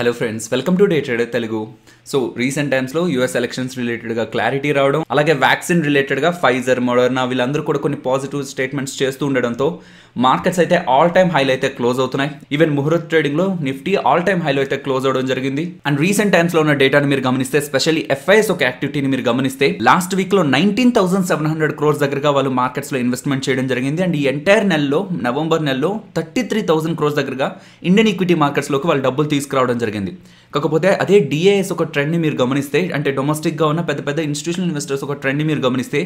Hello friends welcome to day trader Telugu so recent టైమ్స్లో US elections రిలేటెడ్గా clarity రావడం అలాగే వ్యాక్సిన్ రిలేటెడ్గా ఫైజర్ మోడర్నా వీళ్ళందరూ కూడా కొన్ని పాజిటివ్ స్టేట్మెంట్స్ చేస్తూ ఉండడంతో మార్కెట్స్ అయితే ఆల్ టైమ్ హైలో అయితే క్లోజ్ అవుతున్నాయి ఈవెన్ ముహూర్త్ లో నిఫ్టీ ఆల్ టైమ్ హైలో అయితే క్లోజ్ అవడం జరిగింది అండ్ రీసెంట్ టైమ్స్ లో ఉన్న డేటాని మీరు గమనిస్తే స్పెషల్లీ ఎఫ్ఐఎస్ ఒక యాక్టివిటీని మీరు గమనిస్తే లాస్ట్ వీక్ లో nineteen thousand seven hundred crores దగ్గరగా వాళ్ళు మార్కెట్స్లో ఇన్వెస్ట్మెంట్ చేయడం జరిగింది అండ్ ఈ ఎంటైర్ నెలలో నవంబర్ నెలలో థర్టీ త్రీ థౌసండ్ క్రోర్స్ దగ్గరగా ఇండియన్ ఈక్విటీ మార్కెట్స్ లోకి వాళ్ళు డబ్బులు తీసుకురావడం జరిగింది కాకపోతే అదే డిఏఎస్ ఒక ట్రెండ్ మీరు గమనిస్తే అంటే గా ఉన్న పెద్ద పెద్ద ఇన్స్టిట్యూషనల్ ఇన్వెస్టర్స్ ఒక ట్రెండ్ని మీరు గమనిస్తే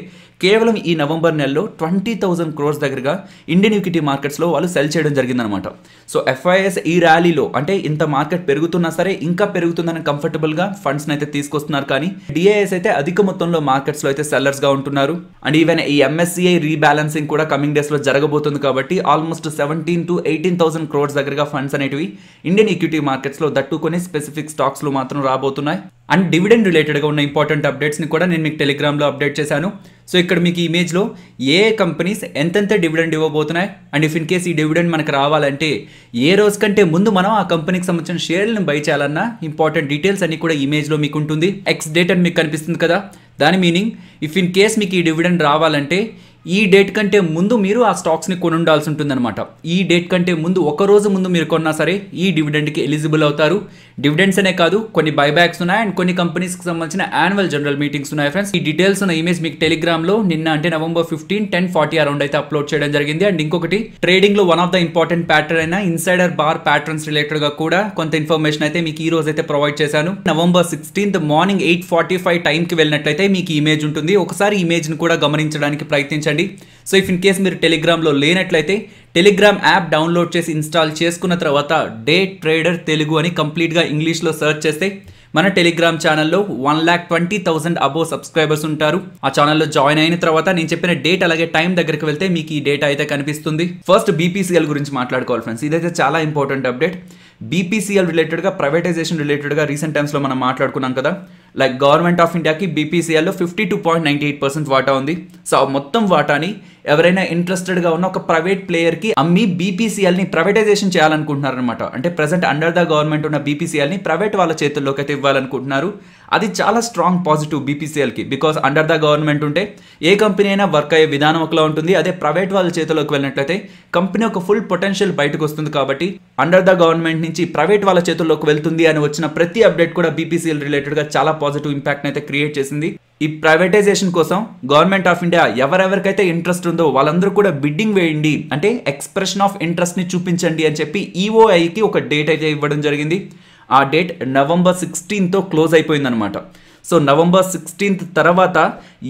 కేవలం ఈ నవంబర్ నెలలో ట్వంటీ థౌసండ్ క్రోర్స్ దగ్గరగా ఇండియన్ ఈక్విటీ ఈక్విటీ మార్కెట్స్లో వాళ్ళు సెల్ చేయడం జరిగిందనమాట సో ఎఫ్ఐఎస్ ఈ ర్యాలీలో అంటే ఇంత మార్కెట్ పెరుగుతున్నా సరే ఇంకా పెరుగుతుందని కంఫర్టబుల్గా ఫండ్స్ అయితే తీసుకొస్తున్నారు కానీ డిఐఎస్ అయితే అధిక మొత్తంలో మార్కెట్స్లో అయితే సెల్లర్స్గా ఉంటున్నారు అండ్ ఈవెన్ ఈ ఎంఎస్సిఐ రీబ్యాలెన్సింగ్ కూడా కమింగ్ డేస్లో జరగబోతుంది కాబట్టి almost seventeen to eighteen thousand crores దగ్గరగా ఫండ్స్ అనేటివి ఇండియన్ ఈక్విటీ మార్కెట్స్లో దట్టుకొని స్పెసిఫిక్ స్టాక్స్లో మాత్రం రాబోతున్నాయి అండ్ డివిడెండ్ రిలేటెడ్గా ఉన్న ఇంపార్టెంట్ అప్డేట్స్ని కూడా నేను మీకు టెలిగ్రామ్లో అప్డేట్ చేశాను సో ఇక్కడ మీకు ఈ ఇమేజ్లో ఏ కంపెనీస్ ఎంతెంత డివిడెండ్ ఇవ్వబోతున్నాయి అండ్ ఇఫ్ ఇన్ కేస్ ఈ డివిడెండ్ మనకు రావాలంటే ఏ రోజు కంటే ముందు మనం ఆ కంపెనీకి సంబంధించిన షేర్లను బై చేయాలన్న ఇంపార్టెంట్ డీటెయిల్స్ అన్ని కూడా ఇమేజ్లో మీకు ఉంటుంది ఎక్స్ డేట్ అని మీకు కనిపిస్తుంది కదా దాని మీనింగ్ ఇఫ్ ఇన్ కేస్ మీకు ఈ డివిడెండ్ రావాలంటే ఈ డేట్ కంటే ముందు మీరు ఆ స్టాక్స్ని కొనుండాల్సి ఉంటుందన్నమాట ఈ డేట్ కంటే ముందు ఒక రోజు ముందు మీరు కొన్నా సరే ఈ డివిడెండ్కి ఎలిజిబుల్ అవుతారు డివిడెండ్స్ అనే కాదు కొన్ని బైబ్యాక్స్ ఉన్నాయి అండ్ కొన్ని కంపెనీస్కి సంబంధించిన యాన్యువల్ జనరల్ మీటింగ్స్ ఉన్నాయి ఫ్రెండ్స్ ఈ డీటెయిల్స్ ఉన్న ఇమేజ్ మీకు టెలిగ్రామ్లో నిన్న అంటే November fifteen ten forty around అయితే అప్లోడ్ చేయడం జరిగింది అండ్ ఇంకొకటి ట్రేడింగ్లో one of the important pattern అయినా ఇన్సైడర్ బార్ ప్యాటర్న్స్ రిలేటెడ్గా కూడా కొంత ఇన్ఫర్మేషన్ అయితే మీకు ఈ రోజు అయితే ప్రొవైడ్ చేశాను November sixteenth morning eight forty five టైంకి వెళ్ళినట్లయితే మీకు ఇమేజ్ ఉంటుంది ఒకసారి ని కూడా గమనించడానికి ప్రయత్నించండి చేసుకోండి సో ఇఫ్ ఇన్ కేస్ మీరు టెలిగ్రామ్లో లేనట్లయితే టెలిగ్రామ్ యాప్ డౌన్లోడ్ చేసి ఇన్స్టాల్ చేసుకున్న తర్వాత డే ట్రేడర్ తెలుగు అని కంప్లీట్గా ఇంగ్లీష్లో సెర్చ్ చేస్తే మన టెలిగ్రామ్ ఛానల్లో వన్ ల్యాక్ ట్వంటీ థౌసండ్ అబో సబ్స్క్రైబర్స్ ఉంటారు ఆ ఛానల్లో జాయిన్ అయిన తర్వాత నేను చెప్పిన డేట్ అలాగే టైం దగ్గరికి వెళ్తే మీకు ఈ డేటా అయితే కనిపిస్తుంది ఫస్ట్ బీపీసీఎల్ గురించి మాట్లాడుకోవాలి ఫ్రెండ్స్ ఇదైతే చాలా ఇంపార్టెంట్ అప్డేట్ బీపీసీఎల్ రిలేటెడ్గా ప్రైవేటైజేషన్ రిలేటెడ్గా రీసెంట్ టైమ్స్లో మనం మాట్లాడుకున్నాం కదా లైక్ గవర్నమెంట్ ఆఫ్ ఇండియాకి బీపీసీఎల్లో fifty two point ninety eight percent వాటా ఉంది సో ఆ మొత్తం వాటాని ఎవరైనా ఇంట్రెస్టెడ్గా ఉన్న ఒక ప్రైవేట్ ప్లేయర్కి అమ్మి బీపీసీఎల్ని ప్రైవేటైజేషన్ చేయాలనుకుంటున్నారనమాట అంటే ప్రజెంట్ అండర్ ద గవర్నమెంట్ ఉన్న బీపీసీఎల్ని ప్రైవేట్ వాళ్ళ చేతుల్లోకి అయితే ఇవ్వాలనుకుంటున్నారు అది చాలా స్ట్రాంగ్ పాజిటివ్ బీపీసీఎల్కి బికాస్ అండర్ ద గవర్నమెంట్ ఉంటే ఏ కంపెనీ అయినా వర్క్ అయ్యే విధానం ఒకలా ఉంటుంది అదే ప్రైవేట్ వాళ్ళ చేతిలోకి వెళ్ళినట్లయితే కంపెనీ ఒక ఫుల్ పొటెన్షియల్ బయటకు వస్తుంది కాబట్టి అండర్ ద గవర్నమెంట్ నుంచి ప్రైవేట్ వాళ్ళ చేతుల్లోకి వెళ్తుంది అని వచ్చిన ప్రతి అప్డేట్ కూడా బీపీసీఎల్ రిలేటెడ్గా చాలా పాజిటివ్ ఇంపాక్ట్ అయితే క్రియేట్ చేసింది ఈ ప్రైవేటైజేషన్ కోసం గవర్నమెంట్ ఆఫ్ ఇండియా ఎవరెవరికైతే ఇంట్రెస్ట్ ఉందో వాళ్ళందరూ కూడా బిడ్డింగ్ వేయండి అంటే ఎక్స్ప్రెషన్ ఆఫ్ ఇంట్రెస్ట్ని చూపించండి అని చెప్పి ఈఓఐకి e ఒక డేట్ అయితే ఇవ్వడం జరిగింది ఆ డేట్ నవంబర్ సిక్స్టీన్తో క్లోజ్ అయిపోయిందనమాట సో నవంబర్ సిక్స్టీన్త్ తర్వాత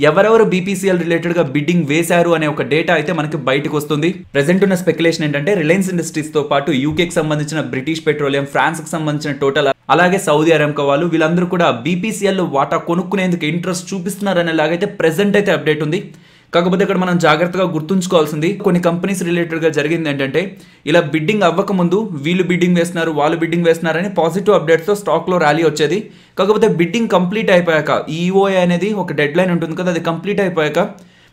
ఎవరెవరు బీపీసీఎల్ రిలేటెడ్గా బిడ్డింగ్ వేశారు అనే ఒక డేటా అయితే మనకి బయటకు వస్తుంది ప్రజెంట్ ఉన్న స్పెక్యులేషన్ ఏంటంటే రిలయన్స్ ఇండస్ట్రీస్తో పాటు యూకేకి సంబంధించిన బ్రిటిష్ పెట్రోలియం ఫ్రాన్స్కి సంబంధించిన టోటల్ అలాగే సౌదీ అరేబియా వాళ్ళు వీళ్ళందరూ కూడా బీపీసీఎల్ వాటా కొనుక్కునేందుకు ఇంట్రెస్ట్ చూపిస్తున్నారనేలాగైతే ప్రెజెంట్ అయితే అప్డేట్ ఉంది కాకపోతే ఇక్కడ మనం జాగ్రత్తగా గుర్తుంచుకోవాల్సింది కొన్ని కంపెనీస్ రిలేటెడ్గా జరిగింది ఏంటంటే ఇలా బిడ్డింగ్ అవ్వకముందు వీళ్ళు బిడ్డింగ్ వేస్తున్నారు వాళ్ళు బిడ్డింగ్ వేస్తున్నారని పాజిటివ్ అప్డేట్స్తో స్టాక్లో ర్యాలీ వచ్చేది కాకపోతే బిడ్డింగ్ కంప్లీట్ అయిపోయాక ఈఓఏ e అనేది ఒక డెడ్ లైన్ ఉంటుంది కదా అది కంప్లీట్ అయిపోయాక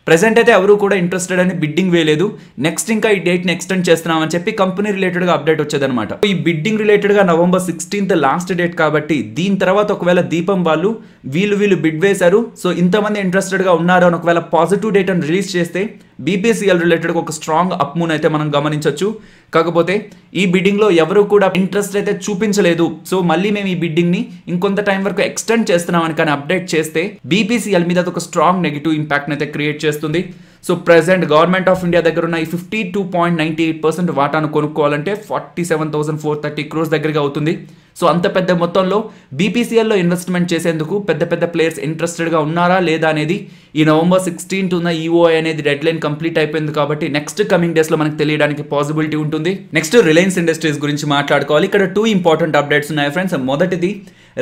ప్రజెంట్ అయితే ఎవరు కూడా ఇంట్రెస్టెడ్ అని బిడ్డింగ్ వేయలేదు నెక్స్ట్ ఇంకా ఈ డేట్ని ఎక్స్టెండ్ చేస్తున్నామని చెప్పి కంపెనీ రిలేటెడ్గా అప్డేట్ వచ్చేదనమాట ఈ బిడ్డింగ్ రిలేటెడ్గా నవంబర్ సిక్స్టీన్త్ లాస్ట్ డేట్ కాబట్టి దీని తర్వాత ఒకవేళ దీపం వాళ్ళు వీళ్ళు వీళ్ళు బిడ్ వేశారు సో ఇంతమంది ఇంట్రెస్టెడ్గా ఉన్నారు అని ఒకవేళ పాజిటివ్ డేట్ అని రిలీజ్ చేస్తే బీపీసీఎల్ రిలేటెడ్ ఒక స్ట్రాంగ్ అప్ మూన్ అయితే మనం గమనించవచ్చు కాకపోతే ఈ బిడ్డింగ్ లో ఎవరు కూడా ఇంట్రెస్ట్ అయితే చూపించలేదు సో మళ్ళీ మేము ఈ బిడ్డింగ్ ని ఇంకొంత టైం వరకు ఎక్స్టెండ్ చేస్తున్నామని కానీ అప్డేట్ చేస్తే బీపీసీఎల్ మీద ఒక స్ట్రాంగ్ నెగిటివ్ ఇంపాక్ట్ అయితే క్రియేట్ చేస్తుంది so present government of India దగ్గర ఉన్న ఈ fifty two point ninety eight percent వాటాను కొనుక్కోవాలంటే forty seven thousand four thirty crores దగ్గరగా అవుతుంది సో అంత పెద్ద మొత్తంలో బీపీసీఎల్లో ఇన్వెస్ట్మెంట్ చేసేందుకు పెద్ద పెద్ద ప్లేయర్స్ ఇంట్రెస్టెడ్గా ఉన్నారా లేదా అనేది ఈ నవంబర్ సిక్స్టీన్త్ ఉన్న ఈఓఐ e అనేది డెడ్ లైన్ కంప్లీట్ అయిపోయింది కాబట్టి నెక్స్ట్ కమింగ్ డేస్లో మనకు తెలియడానికి పాసిబిలిటీ ఉంటుంది నెక్స్ట్ రిలయన్స్ ఇండస్ట్రీస్ గురించి మాట్లాడుకోవాలి ఇక్కడ టూ ఇంపార్టెంట్ అప్డేట్స్ ఉన్నాయి ఫ్రెండ్స్ మొదటిది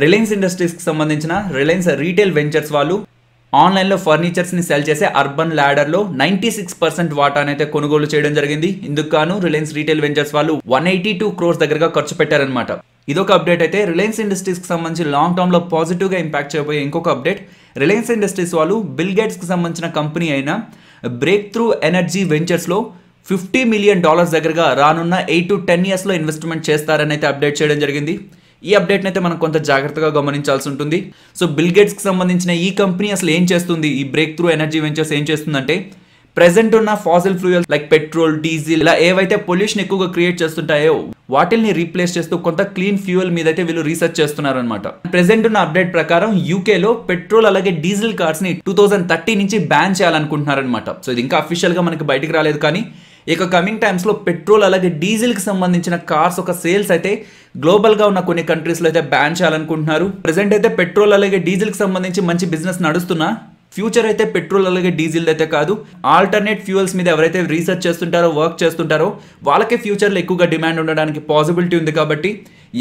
రిలయన్స్ ఇండస్ట్రీస్కి సంబంధించిన రిలయన్స్ రీటైల్ వెంచర్స్ వాళ్ళు ఆన్లైన్లో ఫర్నిచర్స్ని సెల్ చేసే అర్బన్ ల్యాడర్లో నైంటీ సిక్స్ పర్సెంట్ వాటాను అయితే కొనుగోలు చేయడం జరిగింది ఇందుకు గాను రిలయన్స్ రీటైల్ వెంచర్స్ వాళ్ళు వన్ ఎయిటీ టూ క్రోర్స్ దగ్గరగా ఖర్చు పెట్టారనమాట ఇదొక అప్డేట్ అయితే రిలయన్స్ ఇండస్ట్రీస్కి సంబంధించి లాంగ్ టర్మ్లో పాజిటివ్గా ఇంపాక్ట్ చేయబోయే ఇంకొక అప్డేట్ రిలయన్స్ ఇండస్ట్రీస్ వాళ్ళు బిల్ గేట్స్కి సంబంధించిన కంపెనీ అయిన బ్రేక్ త్రూ ఎనర్జీ వెంచర్స్లో ఫిఫ్టీ మిలియన్ డాలర్స్ దగ్గరగా రానున్న ఎయిట్ టు టెన్ ఇయర్స్లో ఇన్వెస్ట్మెంట్ చేస్తారని అయితే అప్డేట్ చేయడం జరిగింది ఈ అప్డేట్ని అయితే మనం కొంత జాగ్రత్తగా గమనించాల్సి ఉంటుంది సో బిల్ గేట్స్కి సంబంధించిన ఈ కంపెనీ అసలు ఏం చేస్తుంది ఈ బ్రేక్ త్రూ ఎనర్జీ వెంచర్స్ ఏం చేస్తుందంటే ప్రెసెంట్ ఉన్న fossil fuel like petrol diesel ఇలా ఏవైతే పొల్యూషన్ ఎక్కువగా క్రియేట్ చేస్తుంటాయో వాటిల్ని రీప్లేస్ చేస్తూ కొంత క్లీన్ ఫ్యూయల్ మీద అయితే వీళ్ళు రీసెర్చ్ చేస్తున్నారు అనమాట ప్రెసెంట్ ఉన్న అప్డేట్ ప్రకారం యూకేలో పెట్రోల్ అలాగే డీజిల్ కార్స్ ని టూ థౌసండ్ థర్టీ నుంచి బ్యాన్ చేయాలనుకుంటున్నారనమాట సో ఇది ఇంకా అఫీషియల్ గా మనకి బయటకు రాలేదు కానీ ఇక కమింగ్ టైమ్స్లో పెట్రోల్ అలాగే డీజిల్కి సంబంధించిన కార్స్ ఒక సేల్స్ అయితే గ్లోబల్గా ఉన్న కొన్ని కంట్రీస్లో అయితే బ్యాన్ చేయాలనుకుంటున్నారు ప్రజెంట్ అయితే పెట్రోల్ అలాగే డీజిల్కి సంబంధించి మంచి బిజినెస్ నడుస్తున్నా ఫ్యూచర్ అయితే పెట్రోల్ అలాగే డీజిల్ అయితే కాదు ఆల్టర్నేట్ ఫ్యూయల్స్ మీద ఎవరైతే రీసెర్చ్ చేస్తుంటారో వర్క్ చేస్తుంటారో వాళ్ళకే ఫ్యూచర్లో ఎక్కువగా డిమాండ్ ఉండడానికి పాసిబిలిటీ ఉంది కాబట్టి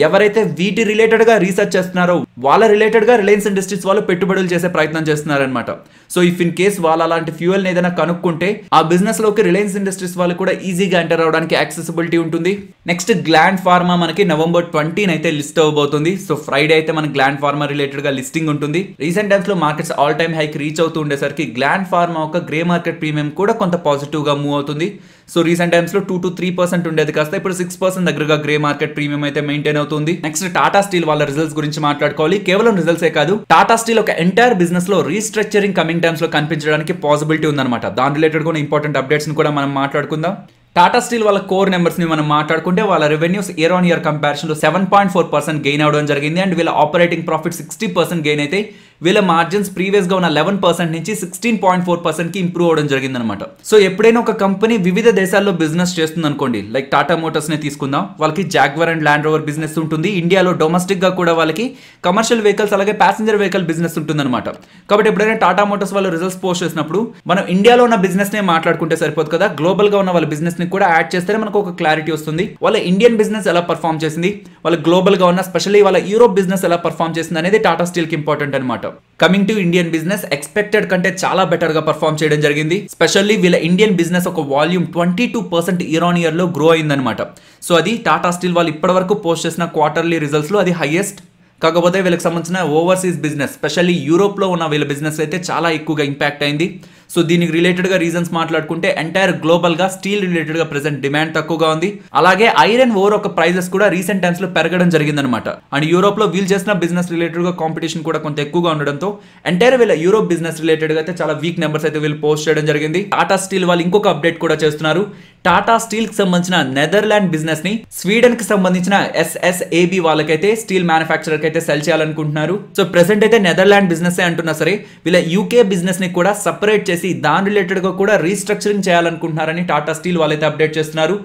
ఎవరైతే వీటి రిలేటెడ్గా రీసెర్చ్ చేస్తున్నారో వాళ్ళ రిలేటెడ్గా రిలయన్స్ ఇండస్ట్రీస్ వాళ్ళు పెట్టుబడులు చేసే ప్రయత్నం చేస్తున్నారనమాట సో ఇఫ్ ఇన్ కేస్ వాళ్ళు అలాంటి ఫ్యూయల్ని ఏదైనా కనుక్కుంటే ఆ బిజినెస్లోకి రిలయన్స్ ఇండస్ట్రీస్ వాళ్ళు కూడా ఈజీగా ఎంటర్ అవడానికి యాక్సెసిబిలిటీ ఉంటుంది నెక్స్ట్ గ్లాండ్ ఫార్మా మనకి నవంబర్ ట్వంటీన్ అయితే లిస్ట్ అవ్వబోతుంది సో ఫ్రైడే అయితే మన గ్లాండ్ ఫార్మా రిలేటెడ్గా లిస్టింగ్ ఉంటుంది రీసెంట్ టైమ్స్లో markets all time high reach అవుతూ ఉండేసరికి గ్లాండ్ ఫార్మా ఒక గ్రే మార్కెట్ ప్రీమియం కూడా కొంత పాజిటివ్గా మూవ్ అవుతుంది సో రీసెంట్ టైమ్స్ లో టూ టు త్రీ పర్సెంట్ ఉండేది కాస్త ఇప్పుడు సిక్స్ పర్సెంట్ దగ్గరగా గ్రే మార్కెట్ ప్రీమియం అయితే మెయింటైన్ అవుతుంది నెక్స్ట్ టాటా స్టీల్ వాళ్ళ రిజల్ట్స్ గురించి మాట్లాడుకోవాలి కేవలం రిజల్ట్సే కాదు టాటా స్టీల్ ఒక ఎంటైర్ బిజినెస్ లో రీస్ట్రక్చరింగ్ కమింగ్ టైమ్స్ లో కనిపించడానికి పాసిబిలిటీ ఉందన్నమాట దాని రిలేటెడ్ కూడా ఇంపార్టెంట్ అప్డేట్స్ కూడా మనం మాట్లాడుకుందాం టాటా స్టీల్ వాళ్ళ కోర్ నెంబర్స్ని మనం మాట్లాడుకుంటే వాళ్ళ రెవెన్యూస్ ఇయర్ ఆన్ ఇయర్ లో seven point four percent gain అవడం జరిగింది అండ్ వీళ్ళ operating profit sixty percent gain అయితే వీళ్ళ మార్జిన్స్ ప్రీవియస్ గా ఉన్న లెవెన్ పర్సెంట్ నుంచి సిక్స్టీన్ పాయింట్ ఫోర్ పర్సెంట్ కి ఇంప్రూవ్ అవడం జరిగిందనమాట సో ఎప్పుడైనా ఒక కంపెనీ వివిధ దేశాల్లో బిజినెస్ చేస్తుంది అనుకోండి లైక్ టాటా మోటార్స్ నే తీసుకుందాం వాళ్ళకి Jaguar and Land Rover business ఉంటుంది ఇండియాలో డొమెస్టిక్ గా కూడా వాళ్ళకి కమర్షియల్ వెహికల్స్ అలాగే ప్యాసింజర్ వెహికల్ బిజినెస్ అనమాట కాబట్టి ఎప్పుడైనా టాటా మోటార్స్ వాళ్ళు రిజల్ట్స్ పోస్ట్ చేసినప్పుడు మనం ఇండియాలో ఉన్న బిజినెస్ నే మాట్లాడుకుంటే సరిపోదు కదా గ్లోబల్గా ఉన్న వాళ్ళ బిజినెస్ ని కూడా యాడ్ చేస్తేనే మనకు ఒక క్లారిటీ వస్తుంది వాళ్ళ ఇండియన్ బిజినెస్ ఎలా పర్ఫామ్ చేసింది వాళ్ళ గ్లోబల్గా ఉన్న స్పెషల్లీ వాళ్ళ యూరోప్ బిజినెస్ ఎలా పర్ఫామ్ చేసింది అనేది టాటా కి ఇంపార్టెంట్ అనమాట అంటాం coming to Indian business expected కంటే చాలా బెటర్ గా పర్ఫామ్ చేయడం జరిగింది స్పెషల్లీ వీళ్ళ ఇండియన్ బిజినెస్ ఒక volume twenty two percent year on year లో గ్రో అయిందనమాట సో అది టాటా స్టీల్ వాళ్ళు ఇప్పటివరకు పోస్ట్ చేసిన క్వార్టర్లీ రిజల్ట్స్ లో అది హైయెస్ట్ కాకపోతే వీళ్ళకి సంబంధించిన ఓవర్సీస్ బిజినెస్ స్పెషల్లీ యూరోప్లో ఉన్న వీళ్ళ బిజినెస్ అయితే చాలా ఎక్కువగా ఇంపాక్ట్ అయింది సో దీనికి రిలేటెడ్ గా రీజన్స్ మాట్లాడుకుంటే ఎంటైర్ గ్లోబల్ గా స్టీల్ రిలేటెడ్ గా ప్రెసెంట్ డిమాండ్ తక్కువగా ఉంది అలాగే ఐరన్ ఓర్ ఒక ప్రైజెస్ కూడా రీసెంట్ లో పెరగడం జరిగిందనమాట అండ్ యూరోప్ లో వీల్ చేసిన బిజినెస్ రిలేటెడ్ గా కాంపిటీషన్ కూడా కొంత ఎక్కువగా ఉండడంతో ఎంటైర్ వీళ్ళ యూరోప్ బిజినెస్ గా అయితే చాలా వీక్ నెంబర్స్ అయితే వీళ్ళు పోస్ట్ చేయడం జరిగింది టాటా స్టీల్ వాళ్ళు ఇంకొక అప్డేట్ కూడా చేస్తున్నారు టాటా స్టీల్ కి సంబంధించిన నెదర్లాండ్ బిజినెస్ ని స్వీడన్ కి సంబంధించిన ఎస్ఎస్ఏబి వాళ్ళకైతే స్టీల్ మ్యానుఫాక్చరర్ అయితే సెల్ చేయాలనుకుంటున్నారు సో ప్రెసెంట్ అయితే నెదర్లాండ్ బిజినెస్ అంటున్నా సరే వీళ్ళ యూకే బిజినెస్ ని కూడా సపరేట్ చేసి చేసి దాని రిలేటెడ్గా కూడా రీస్ట్రక్చరింగ్ చేయాలనుకుంటున్నారని టాటా స్టీల్ వాళ్ళైతే అప్డేట్ చేస్తున్నారు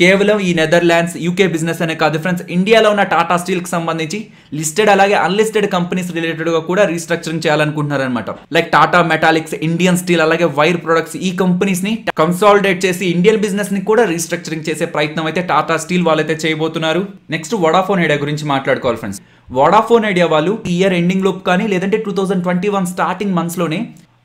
కేవలం ఈ నెదర్లాండ్స్ యూకే బిజినెస్ అనే కాదు ఫ్రెండ్స్ ఇండియాలో ఉన్న టాటా స్టీల్కి సంబంధించి లిస్టెడ్ అలాగే అన్లిస్టెడ్ కంపెనీస్ రిలేటెడ్గా కూడా రీస్ట్రక్చరింగ్ చేయాలనుకుంటున్నారనమాట like Tata Metaliks Indian steel అలాగే వైర్ ప్రొడక్ట్స్ ఈ కంపెనీస్ని కన్సాలిడేట్ చేసి ఇండియన్ బిజినెస్ని కూడా రీస్ట్రక్చరింగ్ చేసే ప్రయత్నం అయితే టాటా స్టీల్ వాళ్ళైతే చేయబోతున్నారు నెక్స్ట్ వడాఫోన్ ఐడియా గురించి మాట్లాడుకోవాలి ఫ్రెండ్స్ వడాఫోన్ ఐడియా వాళ్ళు ఇయర్ ఎండింగ్ లోపు కానీ లేదంటే two thousand twenty one starting మంత్స్లోనే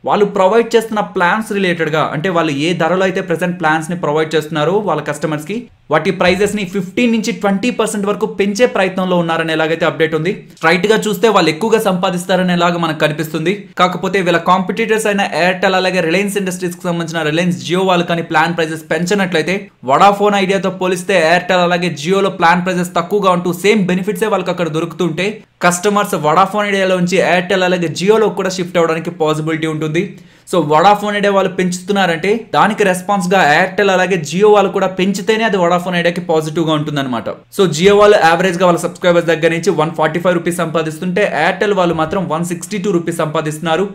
వాళ్ళు ప్రొవైడ్ చేస్తున్న ప్లాన్స్ రిలేటెడ్గా అంటే వాళ్ళు ఏ ధరలో అయితే ప్రజెంట్ ప్లాన్స్ని ప్రొవైడ్ చేస్తున్నారో వాళ్ళ కస్టమర్స్కి వాటి ప్రైజెస్ని ఫిఫ్టీన్ నుంచి ట్వంటీ పర్సెంట్ వరకు పెంచే ప్రయత్నంలో ఉన్నారని ఎలాగైతే అప్డేట్ ఉంది స్ట్రైట్ గా చూస్తే వాళ్ళు ఎక్కువగా సంపాదిస్తారని ఎలాగ మనకు కనిపిస్తుంది కాకపోతే వీళ్ళ కాంపిటీటర్స్ అయిన ఎయిర్టెల్ అలాగే రిలయన్స్ ఇండస్ట్రీస్ కి సంబంధించిన రిలయన్స్ జియో వాళ్ళు కానీ ప్లాన్ ప్రైజెస్ పెంచినట్లయితే వడాఫోన్ ఐడియాతో పోలిస్తే ఎయిర్టెల్ అలాగే జియోలో ప్లాన్ ప్రైజెస్ తక్కువగా ఉంటూ సేమ్ బెనిఫిట్సే వాళ్ళకి అక్కడ దొరుకుతుంటే కస్టమర్స్ వడాఫోన్ ఐడియాలో నుంచి ఎయిర్టెల్ అలాగే జియోలో కూడా షిఫ్ట్ అవడానికి పాసిబిలిటీ ఉంటుంది సో వడాఫోన్ ఐడియా వాళ్ళు పెంచుతున్నారంటే దానికి రెస్పాన్స్గా ఎయిర్టెల్ అలాగే జియో వాళ్ళు కూడా పెంచితేనే అది వడాఫోన్ ఐడియాకి పాజిటివ్గా ఉంటుందన్నమాట సో జియో వాళ్ళు యావరేజ్గా వాళ్ళ సబ్స్క్రైబర్స్ దగ్గర నుంచి వన్ ఫార్టీ ఫైవ్ రూపీస్ సంపాదిస్తుంటే ఎయిర్టెల్ వాళ్ళు మాత్రం వన్ సిక్స్టీ టూ రూపీస్ సంపాదిస్తున్నారు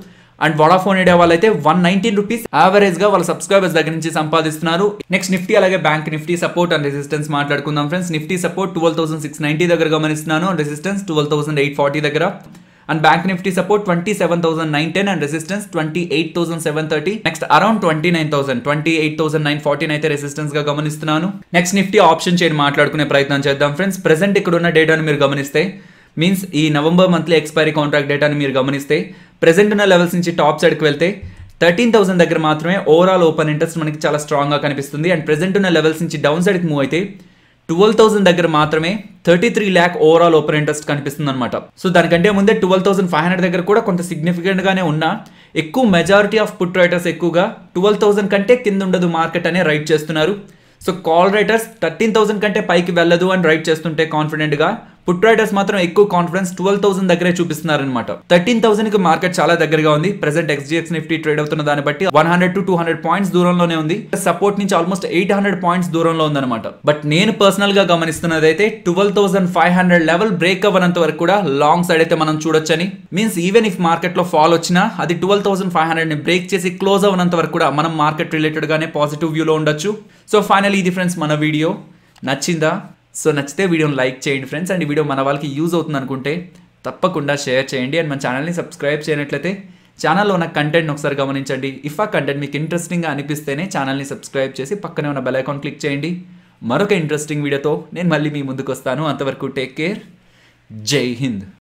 అండ్ వడాఫోన్ ఇండియా వాళ్ళైతే వన్ నైన్టీన్ రూపీస్ యావరేజ్ గా వాళ్ళ సబ్స్క్రైబర్స్ దగ్గర నుంచి సంపాదిస్తున్నారు నెక్స్ట్ నిఫ్టీ అలాగే bank Nifty support and resistance మాట్లాడుకుందాం friends Nifty support twelve six ninety దగ్గర గమనిస్తున్నాను రెసిస్టెన్స్ ట్వెల్వ్ ఎయిట్ ఫార్టీ దగ్గర and and bank Nifty support twenty twenty seven thousand nine ten resistance eight and Bank Nifty support 27,910 and resistance 28,730. Next around 29,000, 28,914 అయితే resistance గా గమనిస్తున్నాను next Nifty option chain మాట్లాడుకునే ప్రయత్నం చేద్దాం friends present ఇక్కడ ఉన్న డేటాను మీరు గమనిస్తే మీన్స్ ఈ నవంబర్ మంత్లీ ఎక్స్పైరీ కాంట్రాక్ట్ డేటాని మీరు గమనిస్తే ప్రెసెంట్ ఉన్న లెవెల్స్ నుంచి టాప్ సైడ్కి వెళ్తే థర్టీన్ థౌసండ్ దగ్గర మాత్రమే ఓవరాల్ ఓపెన్ ఇంట్రెస్ట్ మనకి చాలా స్ట్రాంగ్గా కనిపిస్తుంది అండ్ ప్రెసెంట్ ఉన్న లెవెల్స్ నుంచి డౌన్ సైడ్కి మూవ్ అయితే ట్వెల్వ్ థౌసండ్ దగ్గర మాత్రమే thirty three lakh overall open interest కనిపిస్తుంది అనమాట సో దానికంటే ముందే ట్వెల్వ్ థౌసండ్ ఫైవ్ హండ్రెడ్ దగ్గర కూడా కొంత గానే ఉన్నా ఎక్కువ మెజారిటీ ఆఫ్ పుట్ రైటర్స్ ఎక్కువగా ట్వెల్వ్ థౌసండ్ కంటే కింద ఉండదు మార్కెట్ అనే రైట్ చేస్తున్నారు so call writers thirteen thousand కంటే పైకి వెళ్ళదు అని రైట్ చేస్తుంటే కాన్ఫిడెంట్గా పుట్ రైడర్స్ మాత్రం ఎక్కువ కాన్ఫిడెన్స్ ట్వెల్వ్ థౌసండ్ దగ్గరే చూపిస్తున్నారనమాట థర్టీన్ థౌసండ్ కి మార్కెట్ చాలా దగ్గరగా ఉంది ప్రెసెంట్ ఎక్స్జిఎక్స్ నిఫ్టీ ట్రేడ్ అవుతున్న దాన్ని బట్టి one hundred to two hundred points దూరంలోనే ఉంది సపోర్ట్ నుంచి ఆల్మోస్ట్ ఎయిట్ హండ్రెడ్ పాయింట్స్ దూరంలో ఉందన్నమాట బట్ నేను పర్సనల్ గా గమనిస్తున్నది అయితే twelve thousand five hundred level break అవ్వనంత వరకు కూడా లాంగ్ సైడ్ అయితే మనం చూడొచ్చని మీన్స్ ఈవెన్ ఇఫ్ మార్కెట్ లో ఫాల్ వచ్చినా అది ట్వెల్వ్ థౌసండ్ ఫైవ్ హండ్రెడ్ ని బ్రేక్ చేసి క్లోజ్ అవ్వనంత వరకు కూడా మనం మార్కెట్ రిలేటెడ్ గానే పాజిటివ్ వ్యూలో ఉండొచ్చు సో ఫైనల్ ఇది ఫ్రెండ్స్ మన వీడియో నచ్చిందా సో నచ్చితే వీడియోని లైక్ చేయండి ఫ్రెండ్స్ అండ్ ఈ వీడియో మన వాళ్ళకి యూజ్ అవుతుంది అనుకుంటే తప్పకుండా షేర్ చేయండి అండ్ మన ఛానల్ని సబ్స్క్రైబ్ చేయనట్లయితే ఛానల్లో ఉన్న కంటెంట్ని ఒకసారి గమనించండి ఇఫ్ ఆ కంటెంట్ మీకు ఇంట్రెస్టింగ్గా అనిపిస్తేనే ఛానల్ని సబ్స్క్రైబ్ చేసి పక్కనే ఉన్న బెల్ అకౌంట్ క్లిక్ చేయండి మరొక ఇంట్రెస్టింగ్ వీడియోతో నేను మళ్ళీ మీ ముందుకు వస్తాను అంతవరకు టేక్ కేర్ జై హింద్